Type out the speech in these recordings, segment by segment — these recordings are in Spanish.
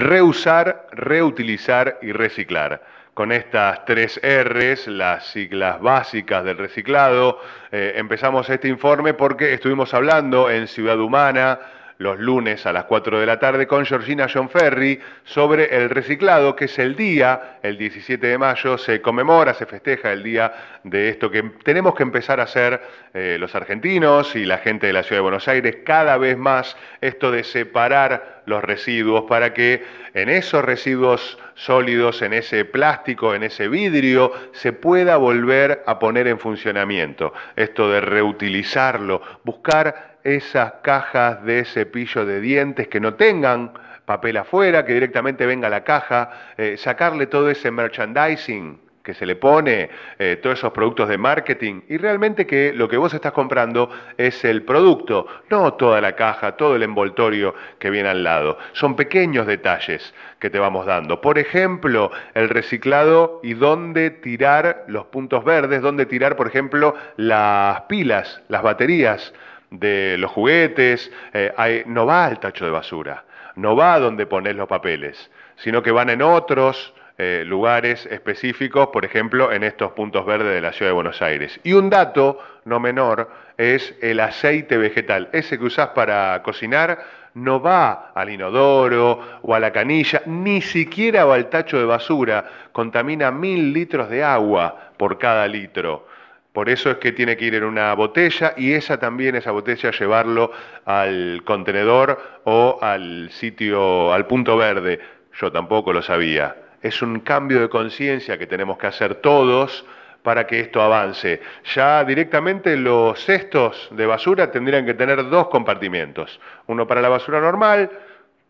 reusar, reutilizar y reciclar. Con estas tres Rs, las siglas básicas del reciclado, eh, empezamos este informe porque estuvimos hablando en Ciudad Humana, los lunes a las 4 de la tarde con Georgina John Ferry sobre el reciclado, que es el día, el 17 de mayo, se conmemora, se festeja el día de esto que tenemos que empezar a hacer eh, los argentinos y la gente de la Ciudad de Buenos Aires cada vez más, esto de separar los residuos para que en esos residuos sólidos, en ese plástico, en ese vidrio, se pueda volver a poner en funcionamiento. Esto de reutilizarlo, buscar esas cajas de cepillo de dientes que no tengan papel afuera, que directamente venga la caja, eh, sacarle todo ese merchandising que se le pone, eh, todos esos productos de marketing, y realmente que lo que vos estás comprando es el producto, no toda la caja, todo el envoltorio que viene al lado. Son pequeños detalles que te vamos dando. Por ejemplo, el reciclado y dónde tirar los puntos verdes, dónde tirar, por ejemplo, las pilas, las baterías de los juguetes, eh, no va al tacho de basura, no va a donde pones los papeles, sino que van en otros eh, lugares específicos, por ejemplo, en estos puntos verdes de la ciudad de Buenos Aires. Y un dato no menor es el aceite vegetal, ese que usás para cocinar. No va al inodoro o a la canilla, ni siquiera va al tacho de basura, contamina mil litros de agua por cada litro. Por eso es que tiene que ir en una botella y esa también, esa botella, llevarlo al contenedor o al sitio, al punto verde. Yo tampoco lo sabía. Es un cambio de conciencia que tenemos que hacer todos para que esto avance. Ya directamente los cestos de basura tendrían que tener dos compartimientos. Uno para la basura normal,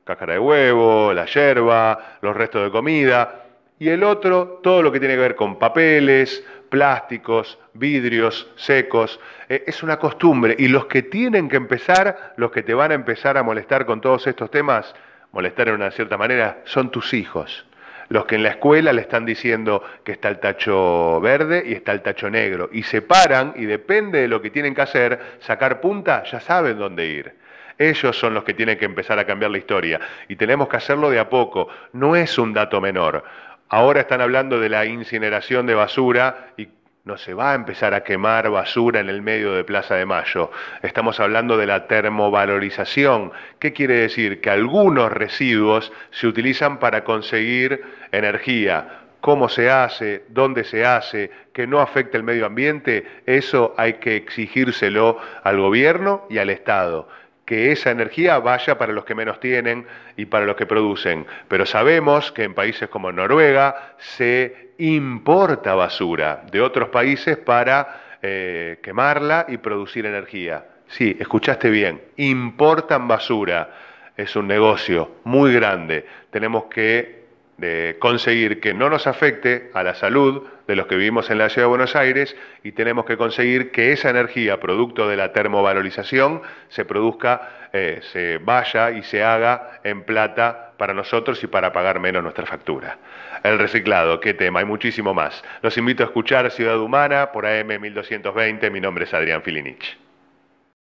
cáscara de huevo, la yerba, los restos de comida y el otro todo lo que tiene que ver con papeles, plásticos, vidrios secos. Eh, es una costumbre y los que tienen que empezar, los que te van a empezar a molestar con todos estos temas, molestar en una cierta manera, son tus hijos. Los que en la escuela le están diciendo que está el tacho verde y está el tacho negro. Y se paran y depende de lo que tienen que hacer, sacar punta, ya saben dónde ir. Ellos son los que tienen que empezar a cambiar la historia y tenemos que hacerlo de a poco. No es un dato menor. Ahora están hablando de la incineración de basura y no se va a empezar a quemar basura en el medio de Plaza de Mayo. Estamos hablando de la termovalorización. ¿Qué quiere decir? Que algunos residuos se utilizan para conseguir energía. Cómo se hace, dónde se hace, que no afecte el medio ambiente, eso hay que exigírselo al gobierno y al Estado que esa energía vaya para los que menos tienen y para los que producen. Pero sabemos que en países como Noruega se importa basura de otros países para eh, quemarla y producir energía. Sí, escuchaste bien, importan basura. Es un negocio muy grande. Tenemos que eh, conseguir que no nos afecte a la salud, de los que vivimos en la ciudad de Buenos Aires y tenemos que conseguir que esa energía, producto de la termovalorización, se produzca, eh, se vaya y se haga en plata para nosotros y para pagar menos nuestra factura. El reciclado, qué tema, hay muchísimo más. Los invito a escuchar Ciudad Humana por AM 1220. Mi nombre es Adrián Filinich.